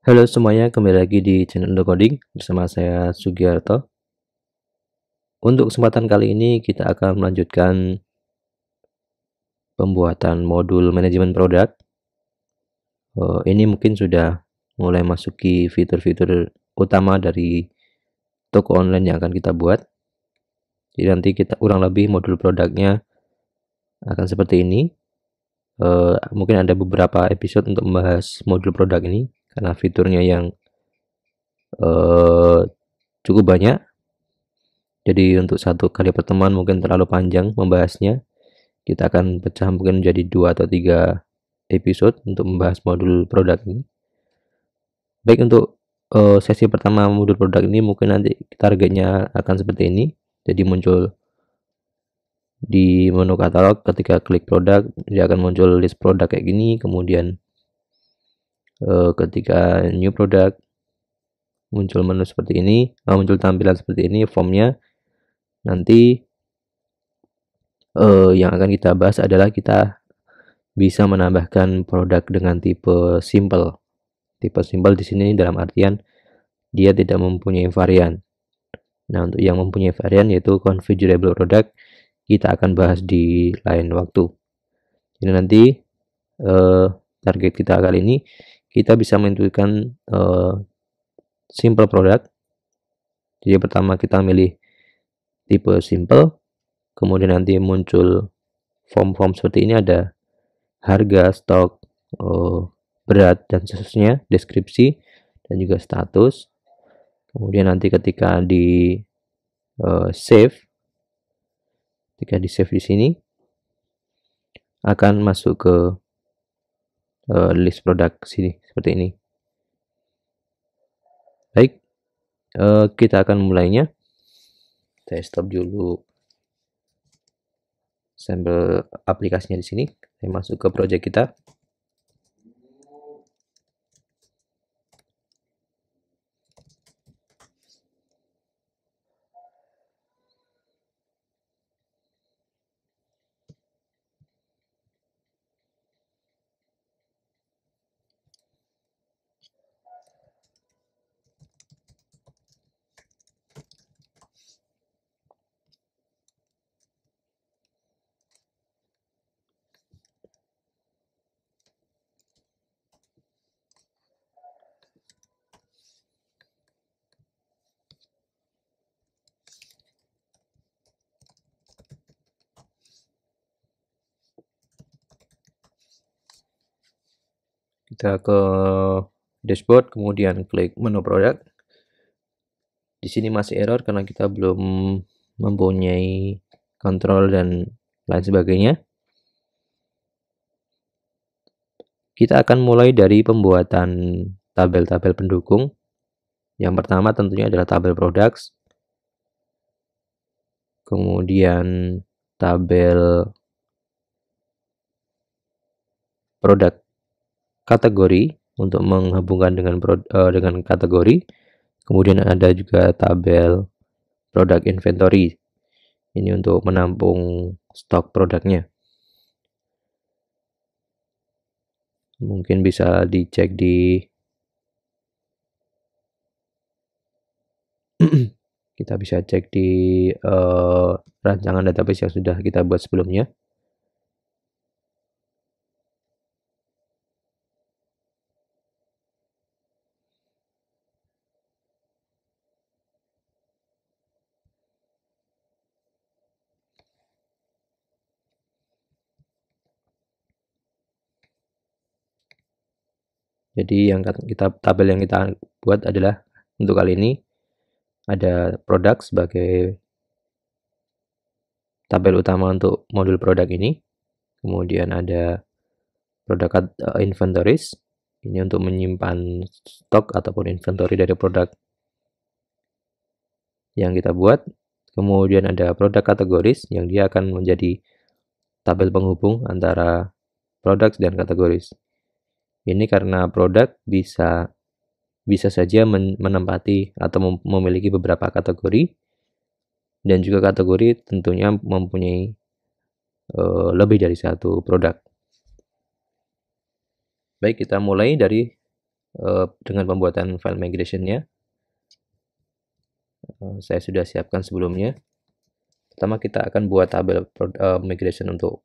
Halo semuanya, kembali lagi di channel Coding bersama saya Sugiharto. Untuk kesempatan kali ini kita akan melanjutkan pembuatan modul manajemen produk. Eh, ini mungkin sudah mulai masuki fitur-fitur utama dari toko online yang akan kita buat. Jadi nanti kita kurang lebih modul produknya akan seperti ini. Eh, mungkin ada beberapa episode untuk membahas modul produk ini karena fiturnya yang uh, cukup banyak. Jadi untuk satu kali pertemuan mungkin terlalu panjang membahasnya. Kita akan pecah mungkin menjadi dua atau tiga episode untuk membahas modul produk ini. Baik untuk uh, sesi pertama modul produk ini mungkin nanti targetnya akan seperti ini. Jadi muncul di menu katalog ketika klik produk dia akan muncul list produk kayak gini kemudian Eh, ketika new product muncul menu seperti ini, uh, muncul tampilan seperti ini formnya nanti uh, yang akan kita bahas adalah kita bisa menambahkan produk dengan tipe simple. Tipe simple di sini dalam artian dia tidak mempunyai varian. Nah, untuk yang mempunyai varian yaitu configurable product kita akan bahas di lain waktu. Jadi nanti uh, target kita kali ini kita bisa menentukan uh, simple product. Jadi pertama kita milih tipe simple, kemudian nanti muncul form-form seperti ini ada harga, stok, uh, berat dan seterusnya, deskripsi dan juga status. Kemudian nanti ketika di uh, save, ketika di save di sini akan masuk ke uh, list produk sini seperti ini baik uh, kita akan mulainya saya stop dulu sampel aplikasinya di sini saya masuk ke project kita kita ke dashboard kemudian klik menu produk di sini masih error karena kita belum mempunyai kontrol dan lain sebagainya kita akan mulai dari pembuatan tabel-tabel pendukung yang pertama tentunya adalah tabel products kemudian tabel produk kategori untuk menghubungkan dengan uh, dengan kategori. Kemudian ada juga tabel produk inventory. Ini untuk menampung stok produknya. Mungkin bisa dicek di kita bisa cek di uh, rancangan database yang sudah kita buat sebelumnya. Jadi yang kita tabel yang kita buat adalah untuk kali ini ada produk sebagai tabel utama untuk modul produk ini. Kemudian ada produk eh, inventories. Ini untuk menyimpan stok ataupun inventory dari produk yang kita buat. Kemudian ada produk kategoris yang dia akan menjadi tabel penghubung antara produk dan kategoris. Ini karena produk bisa bisa saja menempati atau memiliki beberapa kategori dan juga kategori tentunya mempunyai e, lebih dari satu produk. Baik, kita mulai dari e, dengan pembuatan file migration-nya. Eh, saya sudah siapkan sebelumnya. Pertama kita akan buat tabel migration untuk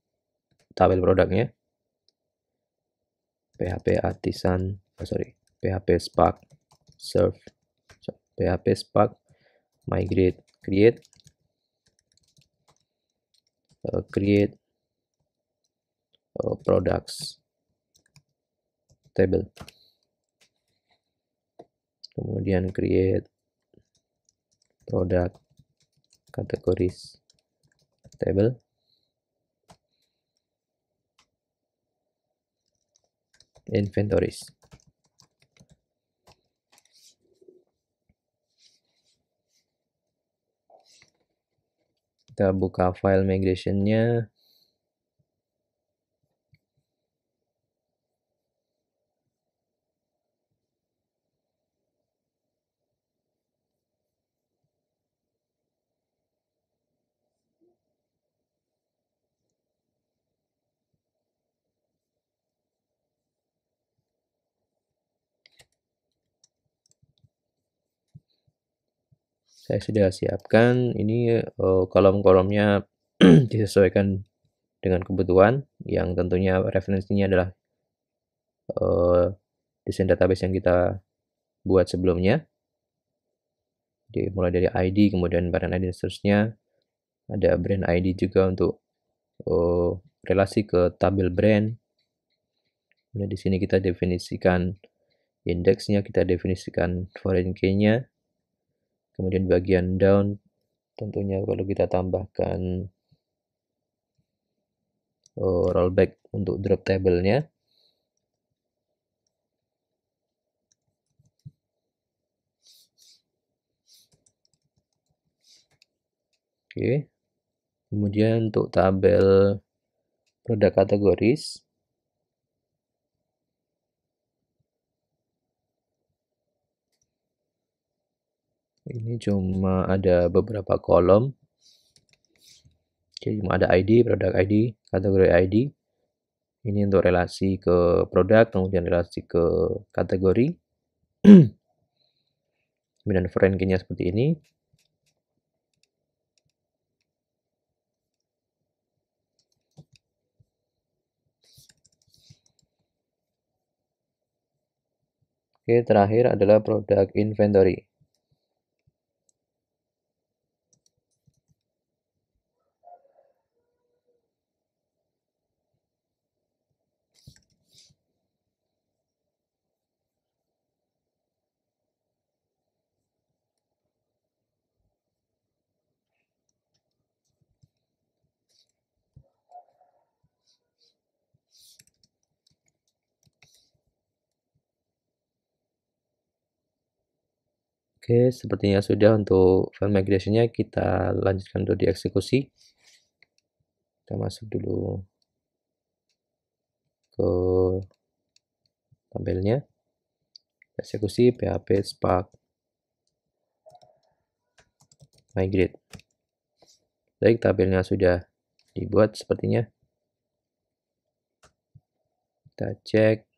tabel produknya. PHP Artisan, oh sorry, PHP Spark Serve, so, PHP Spark migrate create uh, create uh, products table kemudian create product categories table inventories kita buka file migrationnya saya sudah siapkan ini uh, kolom-kolomnya disesuaikan dengan kebutuhan yang tentunya referensinya adalah uh, desain database yang kita buat sebelumnya jadi mulai dari ID kemudian brand ID dan seterusnya ada brand ID juga untuk uh, relasi ke tabel brand kemudian di sini kita definisikan indeksnya kita definisikan foreign key-nya kemudian bagian down tentunya kalau kita tambahkan oh, rollback untuk drop table-nya Oke. Kemudian untuk tabel produk kategoris ini cuma ada beberapa kolom jadi cuma ada ID, produk ID, kategori ID ini untuk relasi ke produk, kemudian relasi ke kategori kemudian foreign seperti ini Oke, terakhir adalah produk inventory. Oke, sepertinya sudah untuk file migrationnya kita lanjutkan untuk dieksekusi. Kita masuk dulu ke tabelnya. Eksekusi PHP Spark migrate. Baik, tabelnya sudah dibuat sepertinya. Kita cek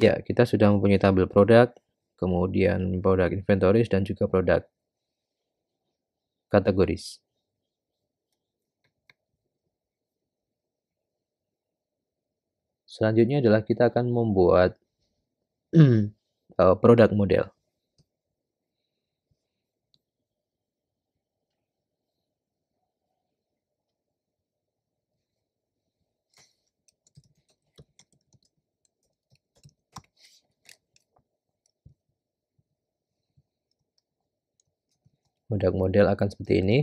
Ya, kita sudah mempunyai tabel produk, kemudian produk inventoris dan juga produk kategoris. Selanjutnya adalah kita akan membuat eh, produk model. model model akan seperti ini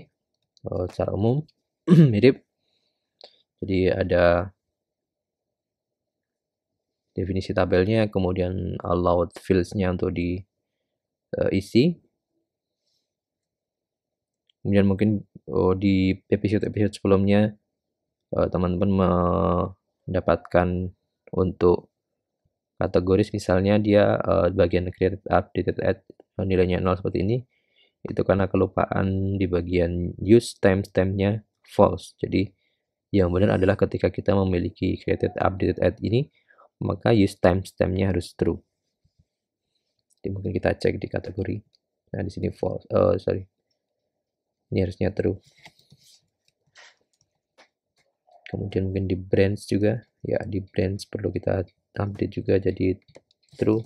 eh, secara umum mirip jadi ada definisi tabelnya kemudian allowed fields-nya untuk diisi eh, kemudian mungkin oh, di episode-episode sebelumnya eh, teman-teman uh, mendapatkan untuk kategoris misalnya dia uh, bagian create, updated add nilainya 0 seperti ini itu karena kelupaan di bagian use timestampnya false. Jadi yang benar adalah ketika kita memiliki created updated at ini, maka use timestampnya harus true. Jadi mungkin kita cek di kategori. Nah di sini false. Oh sorry, ini harusnya true. Kemudian mungkin di branch juga, ya di branch perlu kita update juga jadi true.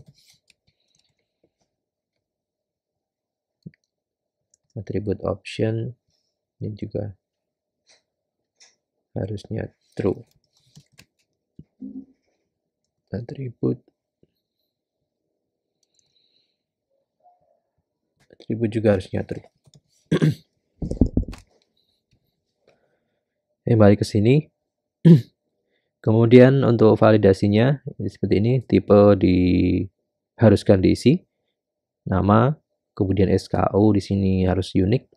atribut option ini juga harusnya true atribut atribut juga harusnya true ini eh, balik ke sini kemudian untuk validasinya seperti ini tipe diharuskan diisi nama kemudian SKU di sini harus unik.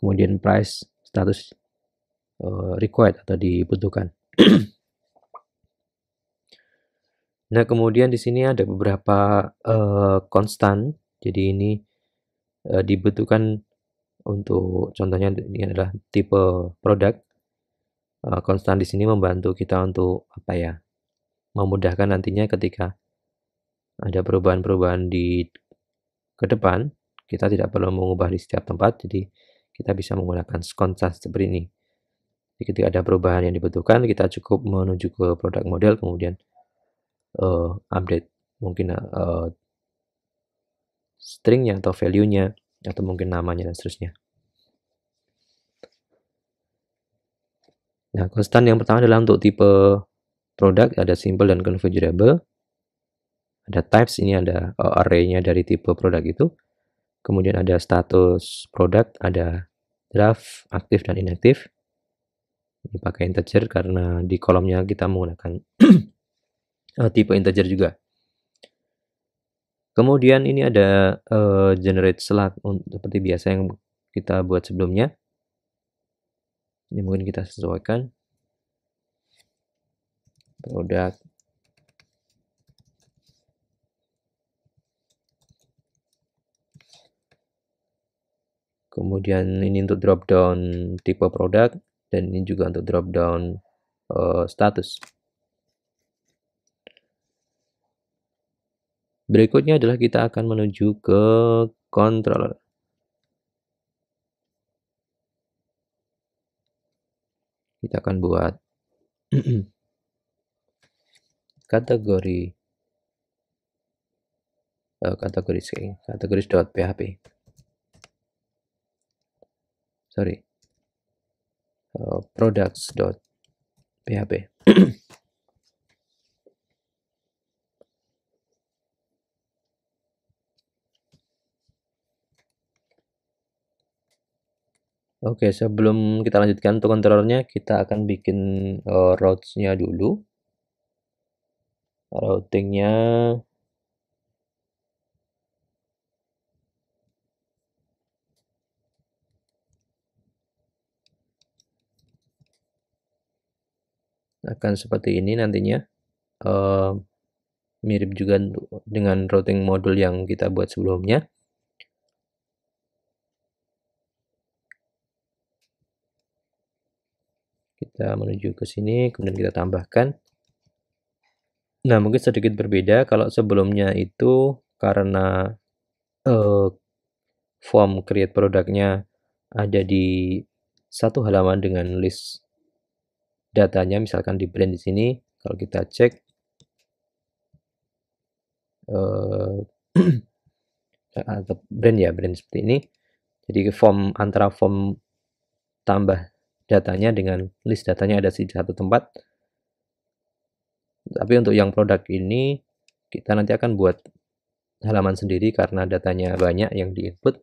kemudian price status uh, required atau dibutuhkan. nah kemudian di sini ada beberapa eh, konstan, uh, jadi ini uh, dibutuhkan untuk contohnya ini adalah tipe produk konstan di sini membantu kita untuk apa ya memudahkan nantinya ketika ada perubahan-perubahan di ke depan, kita tidak perlu mengubah di setiap tempat, jadi kita bisa menggunakan konstan seperti ini. Jadi ketika ada perubahan yang dibutuhkan, kita cukup menuju ke produk model, kemudian uh, update mungkin uh, stringnya atau value-nya, atau mungkin namanya dan seterusnya. Nah, konstan yang pertama adalah untuk tipe produk, ada simple dan configurable ada types ini ada eh, arraynya dari tipe produk itu kemudian ada status produk ada draft aktif dan inaktif ini pakai integer karena di kolomnya kita menggunakan eh, tipe integer juga kemudian ini ada uh, generate slug seperti biasa yang kita buat sebelumnya ini mungkin kita sesuaikan produk kemudian ini untuk drop down tipe produk dan ini juga untuk drop down uh, status berikutnya adalah kita akan menuju ke controller kita akan buat kategori uh, kategori kategori sorry uh, products.php Oke, okay, sebelum kita lanjutkan untuk kontrolnya, kita akan bikin uh, routes-nya dulu. Routing-nya akan seperti ini nantinya uh, mirip juga dengan routing modul yang kita buat sebelumnya kita menuju ke sini kemudian kita tambahkan nah mungkin sedikit berbeda kalau sebelumnya itu karena uh, form create produknya ada di satu halaman dengan list datanya misalkan di brand di sini kalau kita cek uh, atau brand ya brand seperti ini jadi form antara form tambah datanya dengan list datanya ada di satu tempat tapi untuk yang produk ini kita nanti akan buat halaman sendiri karena datanya banyak yang di input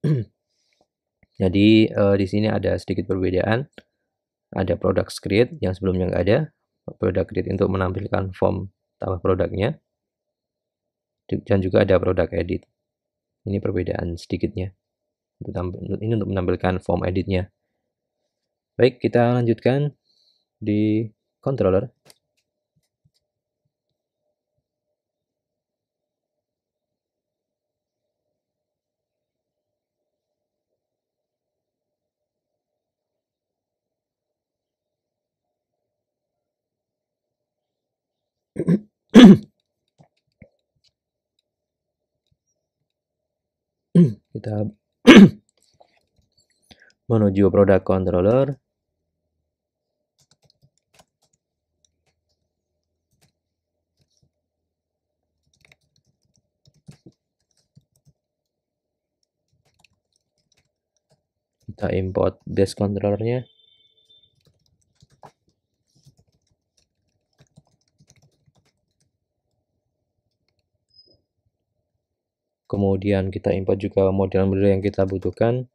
jadi uh, di sini ada sedikit perbedaan ada product create yang sebelumnya nggak ada product create untuk menampilkan form tambah produknya dan juga ada product edit ini perbedaan sedikitnya ini untuk menampilkan form editnya baik kita lanjutkan di controller kita menuju produk controller kita import base controllernya kemudian kita import juga model-model yang kita butuhkan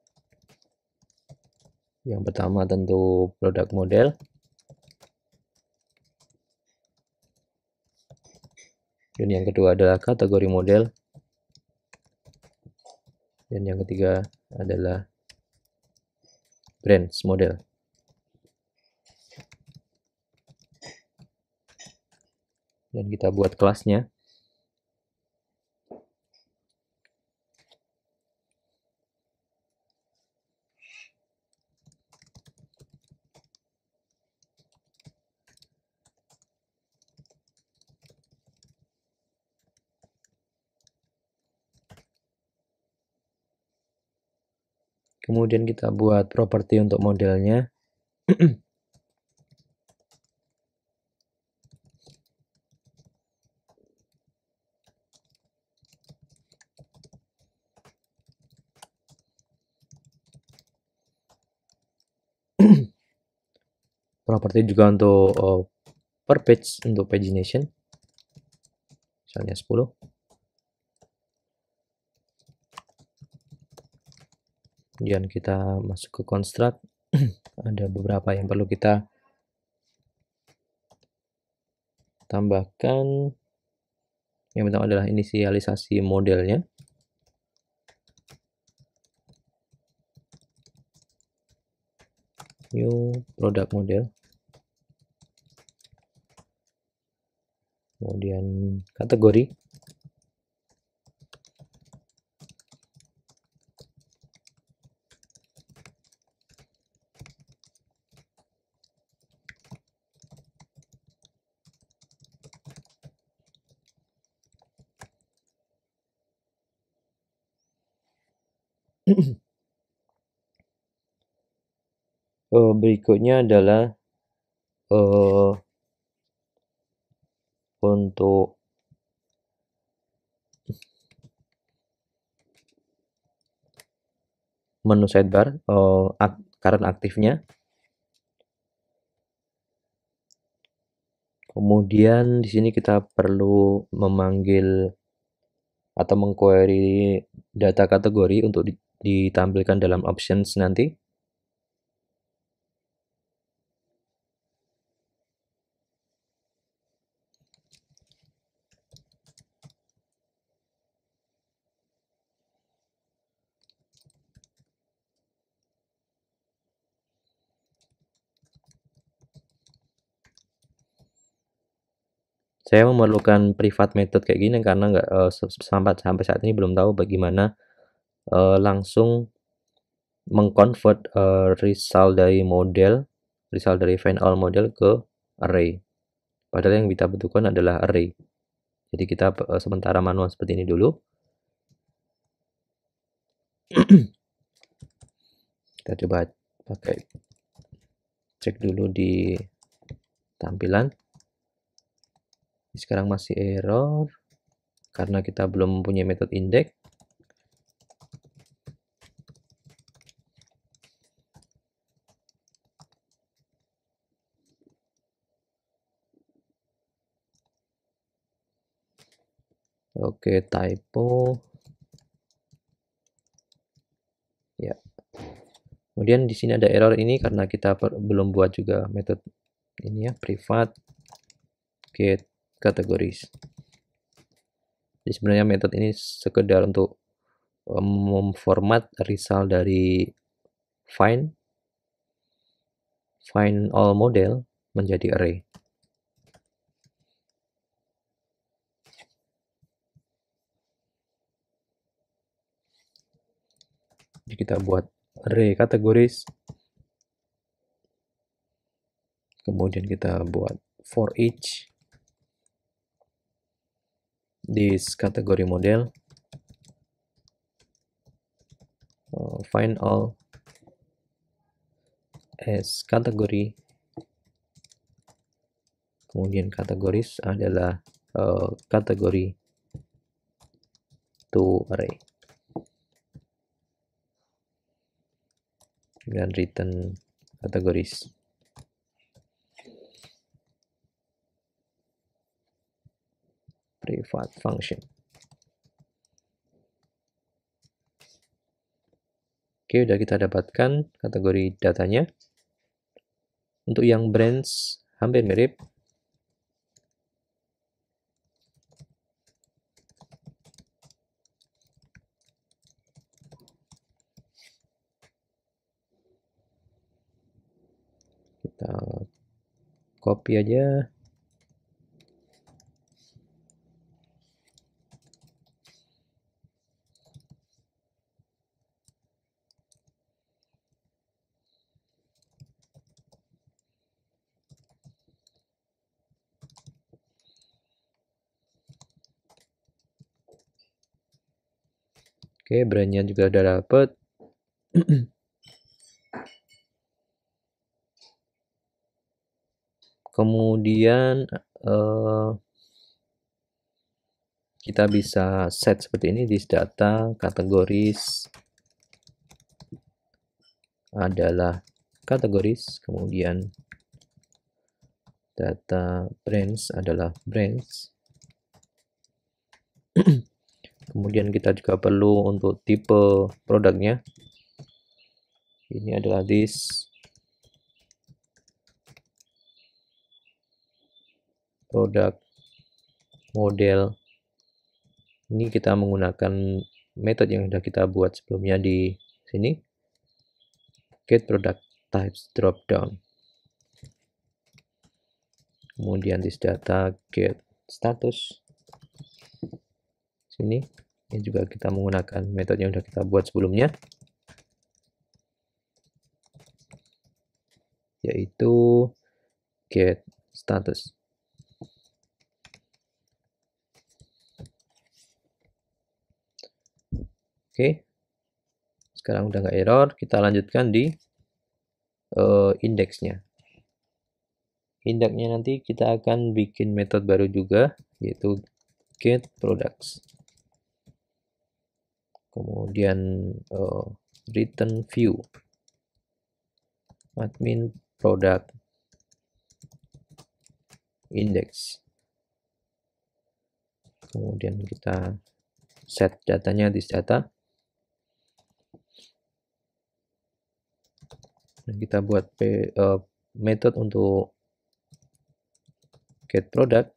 yang pertama tentu produk model dan yang kedua adalah kategori model dan yang ketiga adalah brand model dan kita buat kelasnya kemudian kita buat properti untuk modelnya properti juga untuk uh, per page untuk pagination misalnya 10 kemudian kita masuk ke construct ada beberapa yang perlu kita tambahkan yang pertama adalah inisialisasi modelnya new product model kemudian kategori berikutnya adalah uh, untuk menu sidebar uh, ak current aktifnya Kemudian di sini kita perlu memanggil atau mengquery data kategori untuk ditampilkan dalam options nanti. saya memerlukan private method kayak gini karena nggak uh, sampai sampai saat ini belum tahu bagaimana uh, langsung mengconvert uh, result dari model result dari find all model ke array padahal yang kita butuhkan adalah array jadi kita uh, sementara manual seperti ini dulu kita coba pakai cek dulu di tampilan sekarang masih error karena kita belum punya metode index Oke, typo. Ya. Kemudian di sini ada error ini karena kita belum buat juga metode ini ya, privat get categories jadi sebenarnya metode ini sekedar untuk eh, memformat result dari find find all model menjadi array. Jadi kita buat array kategoris. Kemudian kita buat for each this category model uh, find all as category kemudian kategoris adalah uh, kategori to array dan return kategoris private function. Oke, udah kita dapatkan kategori datanya. Untuk yang brands hampir mirip. Kita copy aja Oke, brandnya juga udah dapat Kemudian uh, kita bisa set seperti ini di data kategoris adalah kategoris kemudian data brands adalah brands kemudian kita juga perlu untuk tipe produknya ini adalah this produk model ini kita menggunakan metode yang sudah kita buat sebelumnya di sini get product types drop down kemudian this data get status sini ini juga kita menggunakan metode yang sudah kita buat sebelumnya yaitu get status oke sekarang udah nggak error kita lanjutkan di uh, indeksnya indeksnya nanti kita akan bikin metode baru juga yaitu get products kemudian uh, eh, return view admin product index kemudian kita set datanya di data dan kita buat uh, method untuk get product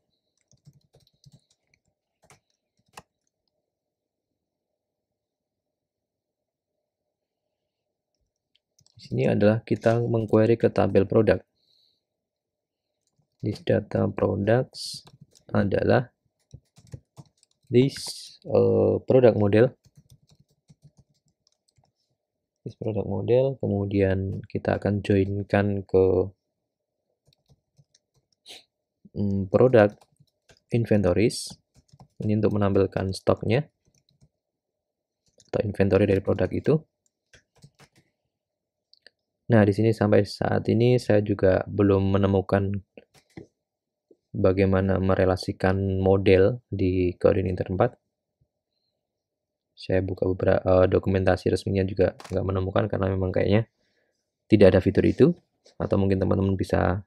sini adalah kita mengquery ke tabel produk. List data products adalah list uh, produk model. List produk model, kemudian kita akan joinkan ke um, produk inventories. Ini untuk menampilkan stoknya atau inventory dari produk itu. Nah, di sini sampai saat ini saya juga belum menemukan bagaimana merelasikan model di koordinator 4. Saya buka beberapa uh, eh, dokumentasi resminya juga nggak menemukan karena memang kayaknya tidak ada fitur itu. Atau mungkin teman-teman bisa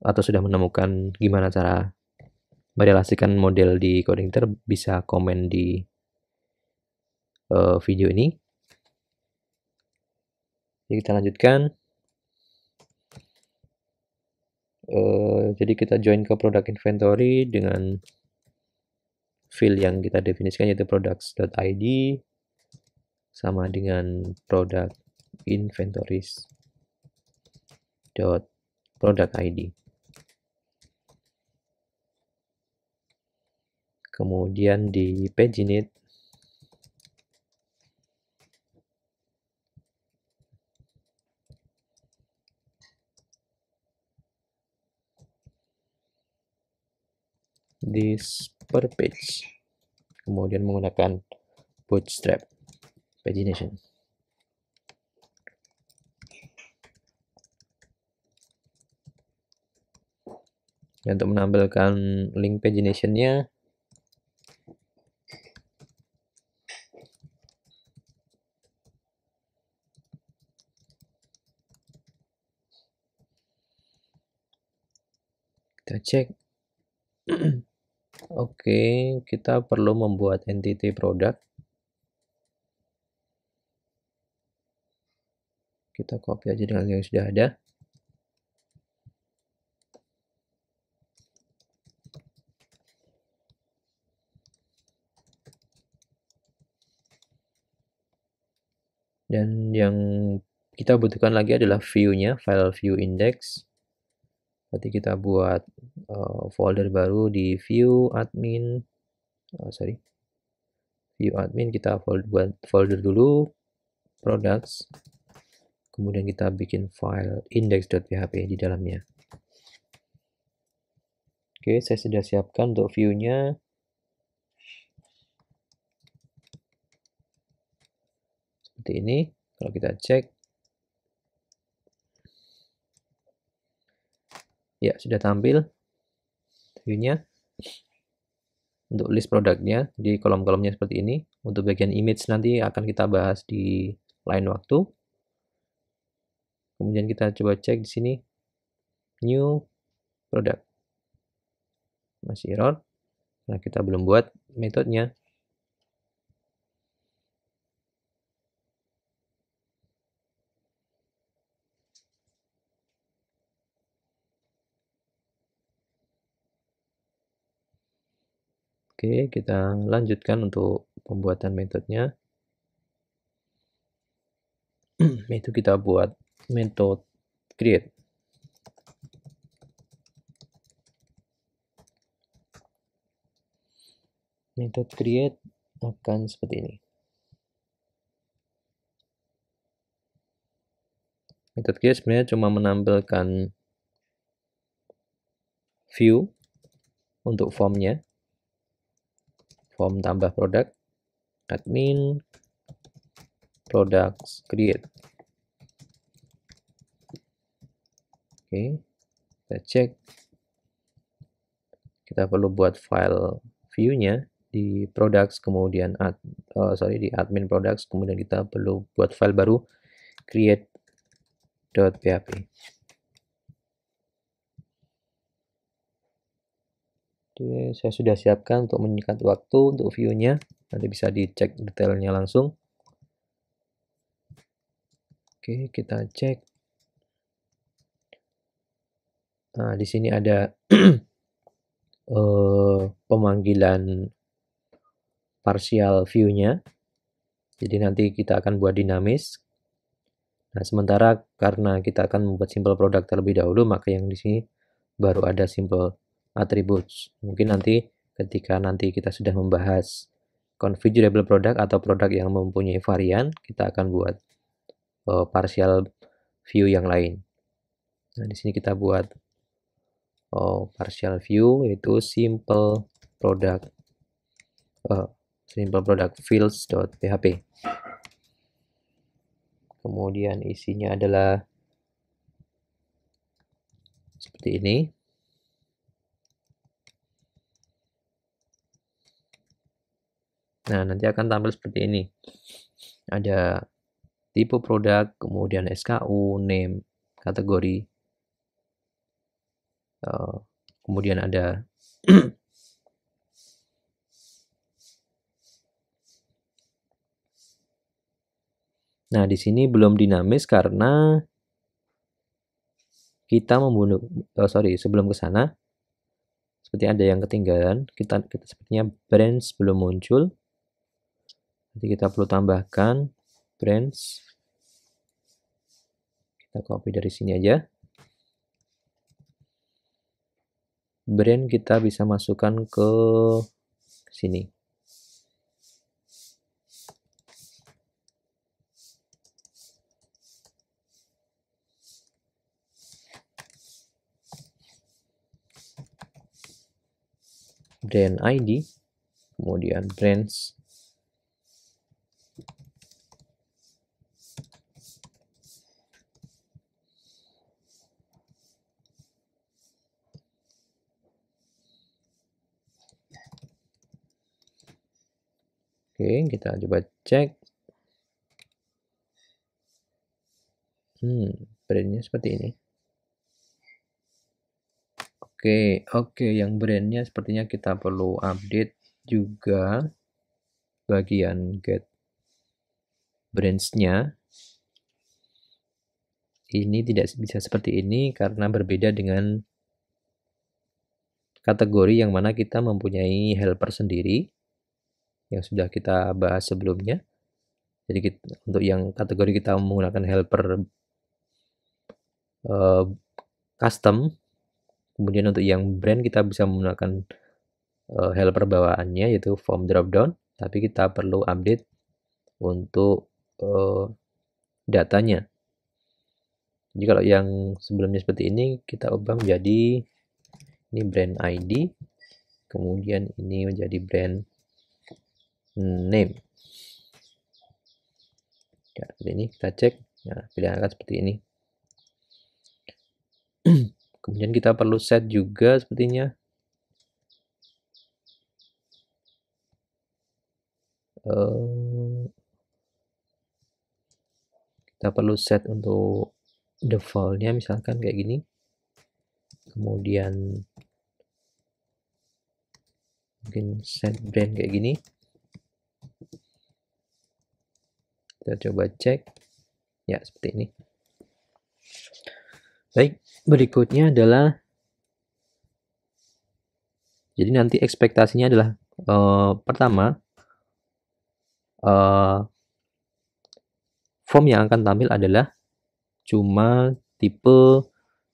atau sudah menemukan gimana cara merelasikan model di koordinator bisa komen di uh, video ini. Jadi kita lanjutkan. Uh, jadi kita join ke produk inventory dengan field yang kita definisikan yaitu products.id sama dengan product inventories dot product ID. Kemudian di page init. this per page kemudian menggunakan bootstrap pagination dan untuk menampilkan link paginationnya kita cek Oke, kita perlu membuat entity product. Kita copy aja dengan yang sudah ada. Dan yang kita butuhkan lagi adalah view-nya, file view index berarti kita buat uh, folder baru di view admin oh, sorry view admin kita fold, buat folder dulu products kemudian kita bikin file index.php di dalamnya oke saya sudah siapkan untuk view-nya seperti ini kalau kita cek Ya, sudah tampil view-nya untuk list produknya. di kolom-kolomnya seperti ini. Untuk bagian image nanti akan kita bahas di lain waktu. Kemudian kita coba cek di sini new product. Masih error. Nah, kita belum buat metodenya. Oke, kita lanjutkan untuk pembuatan metodenya. Itu kita buat metode create. Metode create akan seperti ini. Metode create sebenarnya cuma menampilkan view untuk formnya form tambah produk admin products create oke kita cek kita perlu buat file view-nya di products kemudian ad, oh, sorry di admin products kemudian kita perlu buat file baru create dot create.php saya sudah siapkan untuk menyingkat waktu untuk view-nya. Nanti bisa dicek detailnya langsung. Oke, kita cek. Nah, di sini ada uh, pemanggilan parsial view-nya. Jadi nanti kita akan buat dinamis. Nah, sementara karena kita akan membuat simple product terlebih dahulu, maka yang di sini baru ada simple attributes. Mungkin nanti ketika nanti kita sudah membahas configurable product atau produk yang mempunyai varian, kita akan buat uh, partial view yang lain. Nah, di sini kita buat oh, partial view yaitu simple product uh, simple product fields.php. Kemudian isinya adalah seperti ini. Nah, nanti akan tampil seperti ini. Ada tipe produk, kemudian SKU, name, kategori. Uh, kemudian ada Nah, di sini belum dinamis karena kita membunuh oh, sorry, sebelum ke sana seperti ada yang ketinggalan, kita, kita sepertinya brands belum muncul. Nanti kita perlu tambahkan brands Kita copy dari sini aja. Brand kita bisa masukkan ke sini. brand ID, kemudian brands Oke, kita coba cek. Hmm, brandnya seperti ini. Oke, oke, yang brandnya sepertinya kita perlu update juga bagian get brandsnya. Ini tidak bisa seperti ini karena berbeda dengan kategori yang mana kita mempunyai helper sendiri yang sudah kita bahas sebelumnya. Jadi kita, untuk yang kategori kita menggunakan helper uh, custom, kemudian untuk yang brand kita bisa menggunakan uh, helper bawaannya yaitu form dropdown, tapi kita perlu update untuk uh, datanya. Jadi kalau yang sebelumnya seperti ini kita ubah menjadi ini brand ID, kemudian ini menjadi brand name ya seperti ini kita cek Ya, pilihan akan seperti ini kemudian kita perlu set juga sepertinya eh, kita perlu set untuk defaultnya misalkan kayak gini kemudian mungkin set brand kayak gini kita coba cek ya seperti ini baik berikutnya adalah jadi nanti ekspektasinya adalah uh, pertama uh, form yang akan tampil adalah cuma tipe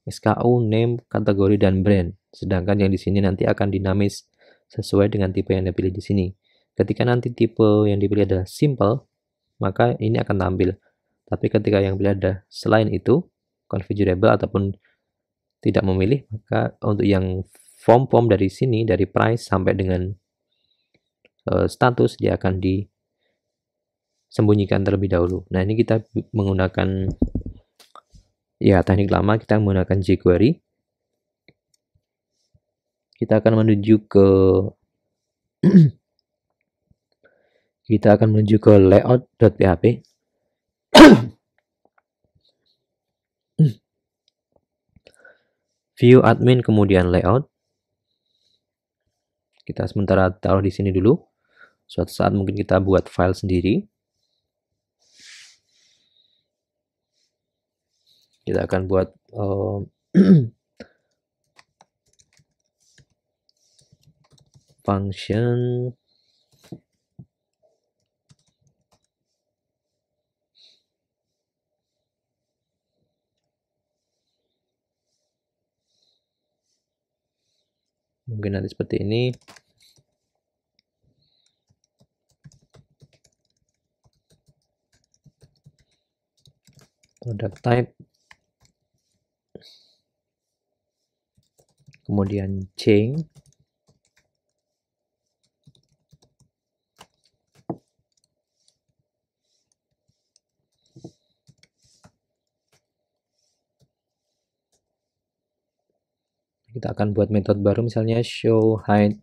SKU, name, kategori dan brand. Sedangkan yang di sini nanti akan dinamis sesuai dengan tipe yang dipilih di sini. Ketika nanti tipe yang dipilih adalah simple, maka ini akan tampil. Tapi ketika yang berada selain itu, configurable ataupun tidak memilih, maka untuk yang form-form dari sini, dari price sampai dengan uh, status, dia akan disembunyikan terlebih dahulu. Nah, ini kita menggunakan ya teknik lama, kita menggunakan jQuery. Kita akan menuju ke kita akan menuju ke layout.php view admin kemudian layout kita sementara taruh di sini dulu suatu saat mungkin kita buat file sendiri kita akan buat um, function mungkin nanti seperti ini product type kemudian change kita akan buat metode baru misalnya show hide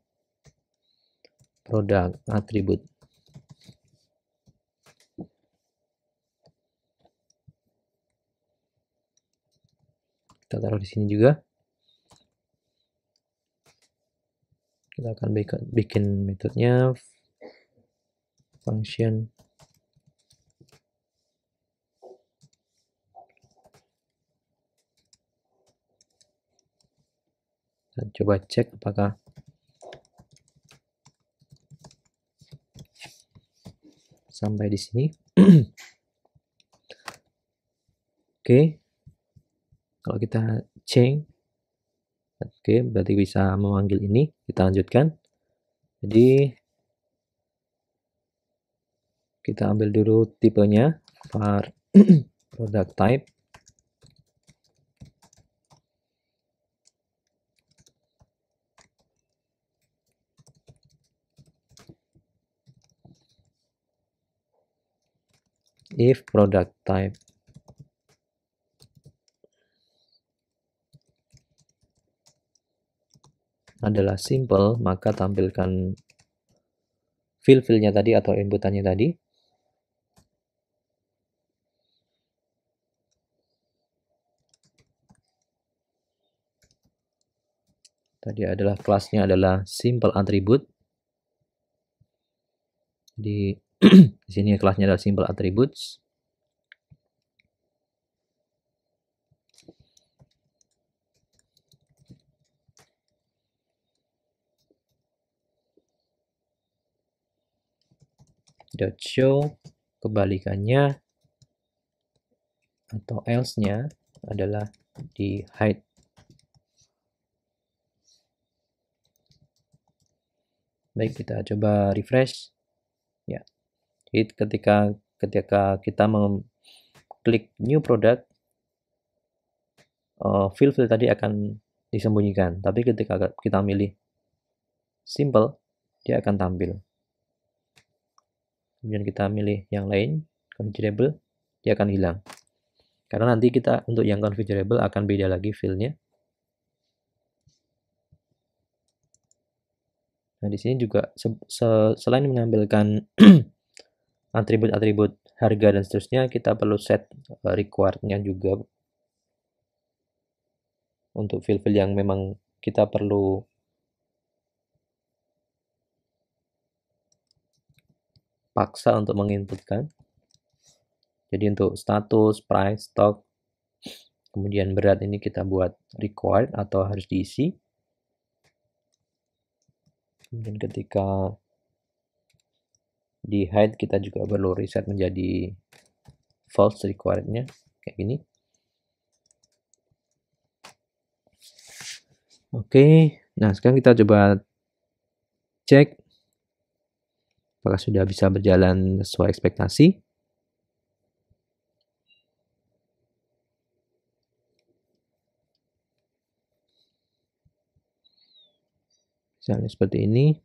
product attribute kita taruh di sini juga kita akan bikin metodenya function kita coba cek apakah sampai di sini oke okay. kalau kita change oke okay, berarti bisa memanggil ini kita lanjutkan jadi kita ambil dulu tipenya var product type if product type adalah simple, maka tampilkan fill-fillnya tadi atau inputannya tadi. Tadi adalah kelasnya adalah simple attribute. di di sini kelasnya adalah simple attributes. dot show kebalikannya atau else-nya adalah di hide baik kita coba refresh ya it ketika ketika kita mengklik new product uh, eh, field field tadi akan disembunyikan tapi ketika kita milih simple dia akan tampil kemudian kita milih yang lain configurable dia akan hilang karena nanti kita untuk yang configurable akan beda lagi fillnya nah di sini juga se se selain mengambilkan eh, atribut-atribut harga dan seterusnya kita perlu set eh, requirednya juga untuk field-field yang memang kita perlu paksa untuk menginputkan jadi untuk status, price, stock kemudian berat ini kita buat required atau harus diisi kemudian ketika di hide kita juga perlu reset menjadi false requirednya kayak gini oke okay. nah sekarang kita coba cek apakah sudah bisa berjalan sesuai ekspektasi misalnya seperti ini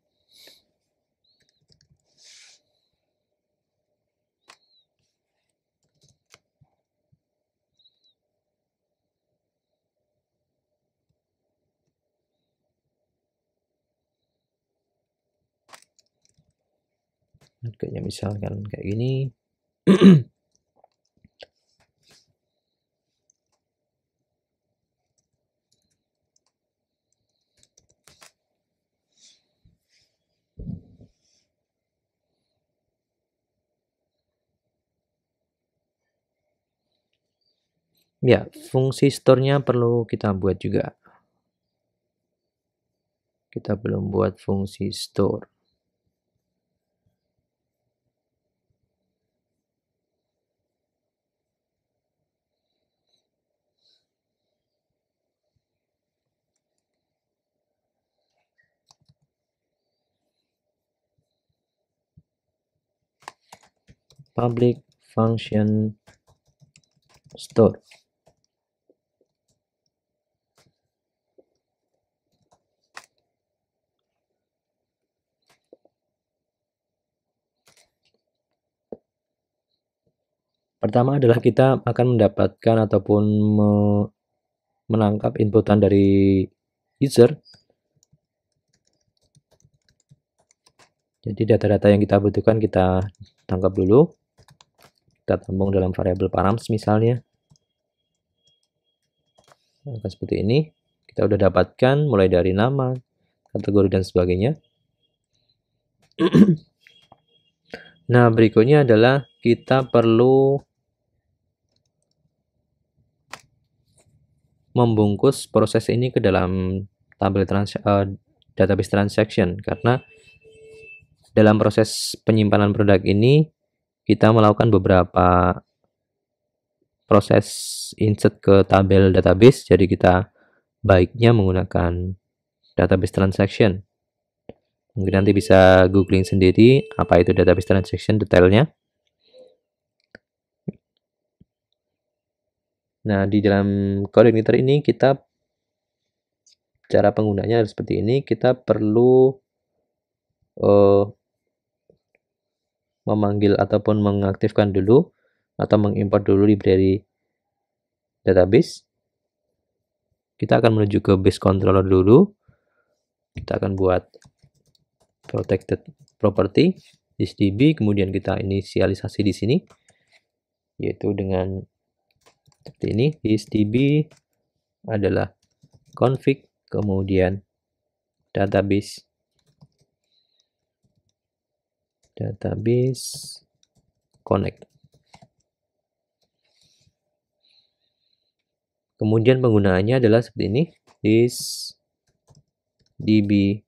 kayaknya misalkan kayak gini ya fungsi store-nya perlu kita buat juga kita belum buat fungsi store public function store Pertama adalah kita akan mendapatkan ataupun me menangkap inputan dari user. Jadi data-data yang kita butuhkan kita tangkap dulu kita tambung dalam variabel params misalnya akan seperti ini kita udah dapatkan mulai dari nama kategori dan sebagainya nah berikutnya adalah kita perlu membungkus proses ini ke dalam tabel trans uh, eh, database transaction karena dalam proses penyimpanan produk ini kita melakukan beberapa proses insert ke tabel database jadi kita baiknya menggunakan database transaction mungkin nanti bisa googling sendiri apa itu database transaction detailnya nah di dalam editor ini kita cara penggunanya seperti ini kita perlu uh, memanggil ataupun mengaktifkan dulu atau mengimpor dulu library database. Kita akan menuju ke base controller dulu. Kita akan buat protected property db. kemudian kita inisialisasi di sini yaitu dengan seperti ini Db adalah config kemudian database database connect. Kemudian penggunaannya adalah seperti ini, this db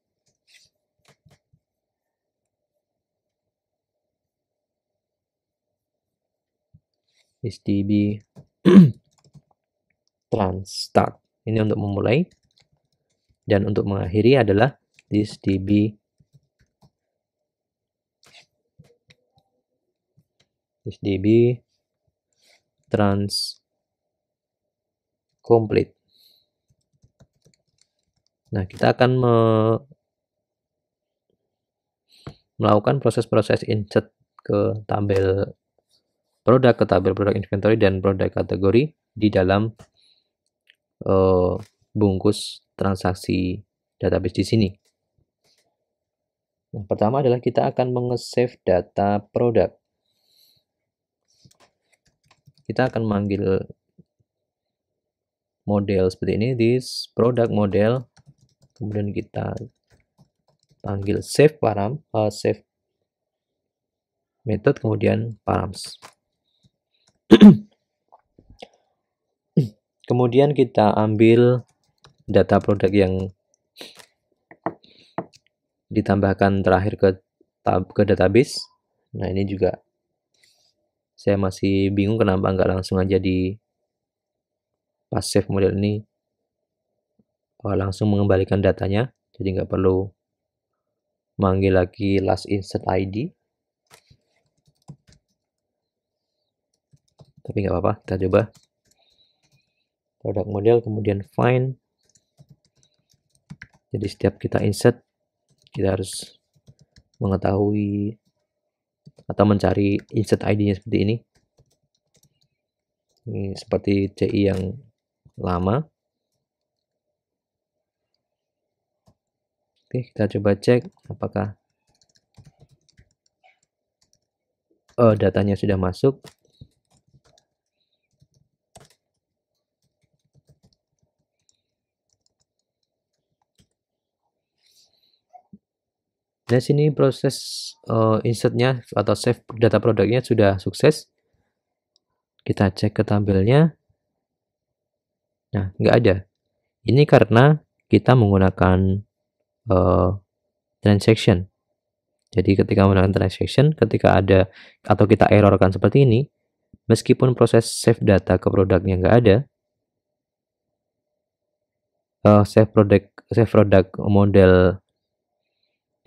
this db trans start. Ini untuk memulai dan untuk mengakhiri adalah this db HDB trans complete. Nah, kita akan me melakukan proses-proses insert ke tabel produk, ke tabel produk inventory dan produk kategori di dalam uh, bungkus transaksi database di sini. Yang pertama adalah kita akan menge-save data produk kita akan manggil model seperti ini di product model kemudian kita panggil save param uh, save method kemudian params kemudian kita ambil data produk yang ditambahkan terakhir ke tab ke database nah ini juga saya masih bingung kenapa nggak langsung aja di pas save model ini oh, langsung mengembalikan datanya jadi nggak perlu manggil lagi last insert ID tapi nggak apa-apa kita coba produk model kemudian find jadi setiap kita insert kita harus mengetahui atau mencari insert ID-nya seperti ini. Ini seperti CI yang lama. Oke, kita coba cek apakah uh, datanya sudah masuk. Nah sini proses uh, insertnya atau save data produknya sudah sukses. Kita cek ke tampilnya. Nah nggak ada. Ini karena kita menggunakan uh, transaction. Jadi ketika menggunakan transaction, ketika ada atau kita errorkan seperti ini, meskipun proses save data ke produknya nggak ada, uh, save product save produk model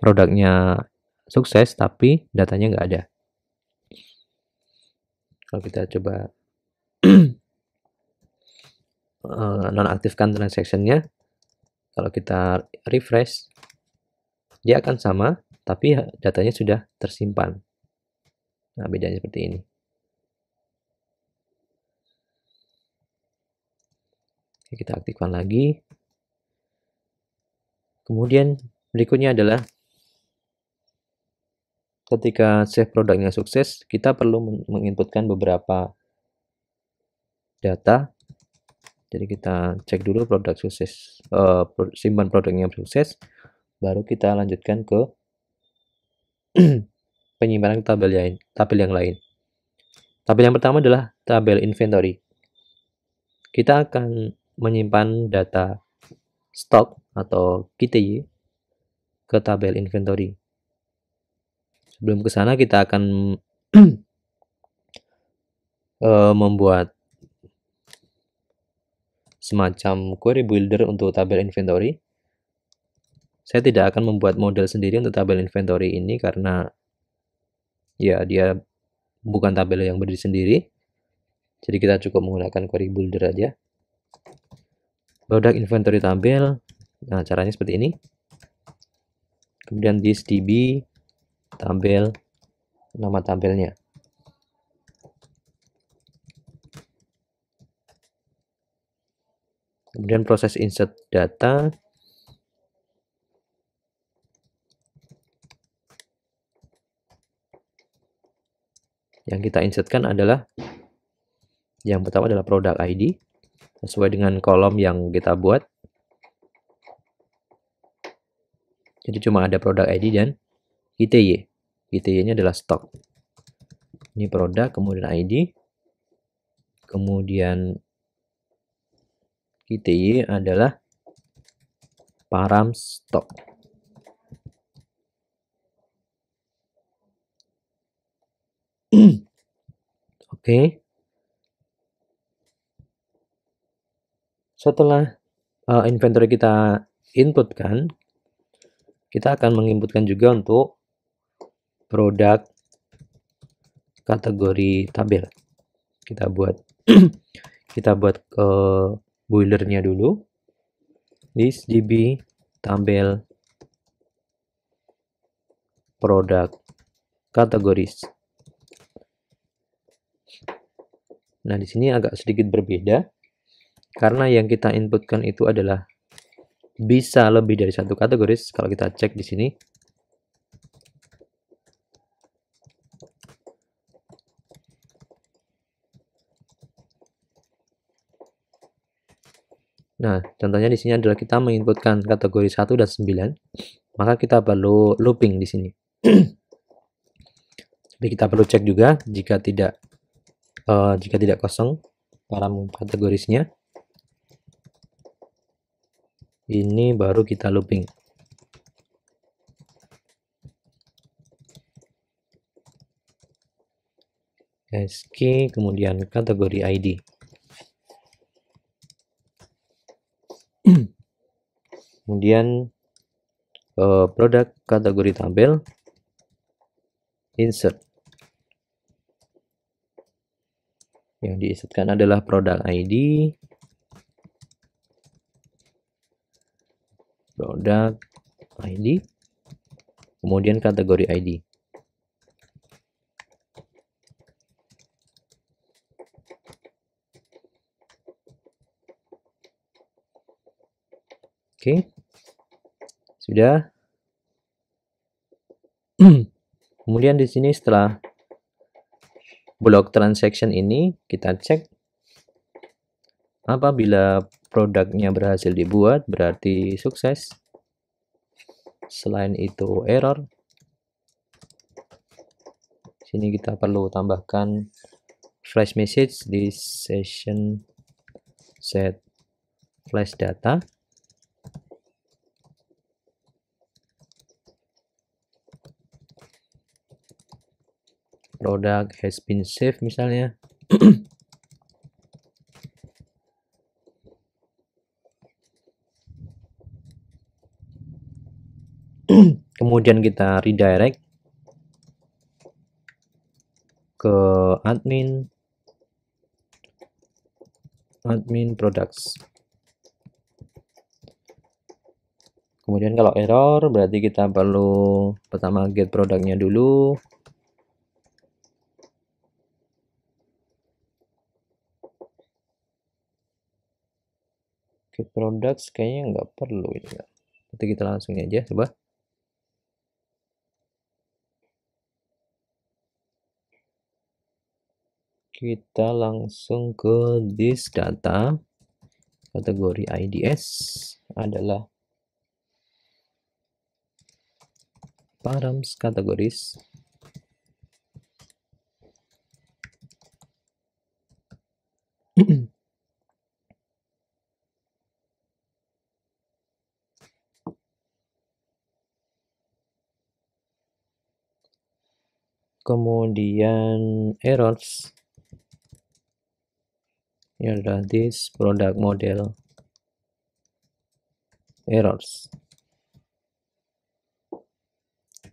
produknya sukses tapi datanya nggak ada. Kalau kita coba eh, nonaktifkan transactionnya, kalau kita refresh, dia akan sama, tapi datanya sudah tersimpan. Nah, bedanya seperti ini. kita aktifkan lagi. Kemudian berikutnya adalah ketika save produknya sukses, kita perlu menginputkan beberapa data. Jadi kita cek dulu produk sukses, uh, simpan produknya sukses, baru kita lanjutkan ke penyimpanan tabel yang, tabel yang lain. Tabel yang pertama adalah tabel inventory. Kita akan menyimpan data stok atau KTY ke tabel inventory sebelum ke sana kita akan uh, membuat semacam query builder untuk tabel inventory. Saya tidak akan membuat model sendiri untuk tabel inventory ini karena ya dia bukan tabel yang berdiri sendiri. Jadi kita cukup menggunakan query builder aja. Produk inventory tabel. Nah, caranya seperti ini. Kemudian this db tampil nama tampilnya, kemudian proses insert data yang kita insertkan adalah yang pertama adalah produk ID sesuai dengan kolom yang kita buat. Jadi cuma ada produk ID dan ITY. ITY-nya adalah stok. Ini produk, kemudian ID. Kemudian ITY adalah param stok. Oke. Okay. Setelah uh, inventory kita inputkan, kita akan menginputkan juga untuk produk kategori tabel. Kita buat kita buat ke boilernya dulu. List DB tabel produk kategoris. Nah, di sini agak sedikit berbeda karena yang kita inputkan itu adalah bisa lebih dari satu kategoris. Kalau kita cek di sini, Nah, contohnya di sini adalah kita menginputkan kategori 1 dan 9, maka kita perlu looping di sini. Tapi kita perlu cek juga jika tidak uh, jika tidak kosong param kategorisnya. Ini baru kita looping. SK kemudian kategori ID. Kemudian uh, produk kategori tabel insert. Yang diinsertkan adalah produk ID, produk ID, kemudian kategori ID. Oke. Sudah. Kemudian di sini setelah blok transaction ini kita cek apabila produknya berhasil dibuat berarti sukses. Selain itu error. Sini kita perlu tambahkan flash message di session set flash data. product has been saved misalnya kemudian kita redirect ke admin admin products kemudian kalau error berarti kita perlu pertama get produknya dulu Get products kayaknya nggak perlu ini. Nanti kita langsung aja coba. Kita langsung ke this data kategori IDS adalah params kategoris kemudian errors ini ya adalah this product model errors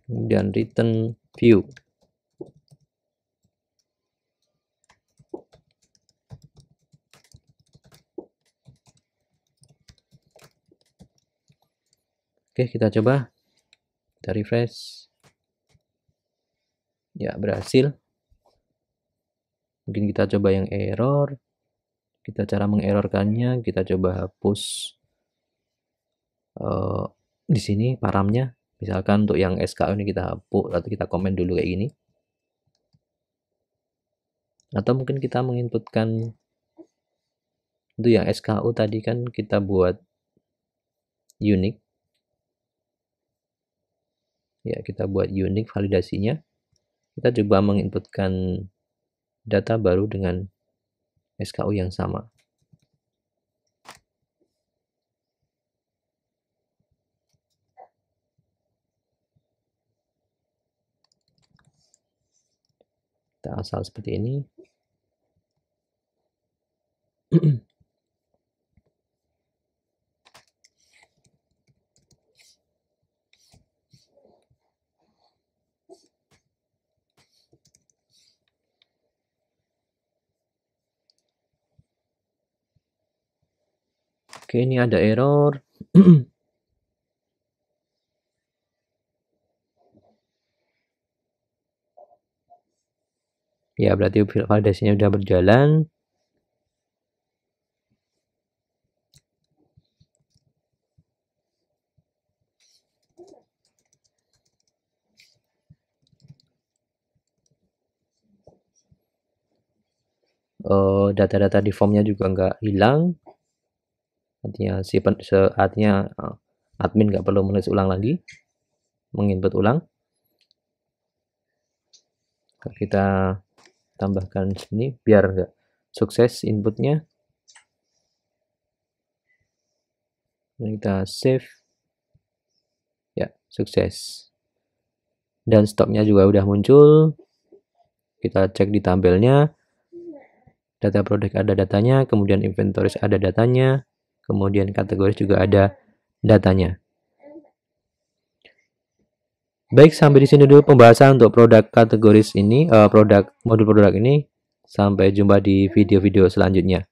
kemudian return view Oke, kita coba. Kita refresh ya berhasil mungkin kita coba yang error kita cara mengerorkannya kita coba hapus uh, di sini paramnya misalkan untuk yang SKU ini kita hapus atau kita komen dulu kayak gini atau mungkin kita menginputkan itu yang SKU tadi kan kita buat unik ya kita buat unik validasinya kita coba menginputkan data baru dengan SKU yang sama. Kita asal seperti ini. Oke, ini ada error. ya, berarti validasinya sudah berjalan. Oh, data-data di formnya juga nggak hilang artinya si pen, se, artinya uh, admin nggak perlu menulis ulang lagi menginput ulang kita tambahkan sini biar nggak sukses inputnya kita save ya sukses dan stoknya juga udah muncul kita cek di tampilnya data produk ada datanya kemudian inventaris ada datanya kemudian kategori juga ada datanya. Baik, sampai di sini dulu pembahasan untuk produk kategoris ini, eh, produk modul produk ini. Sampai jumpa di video-video selanjutnya.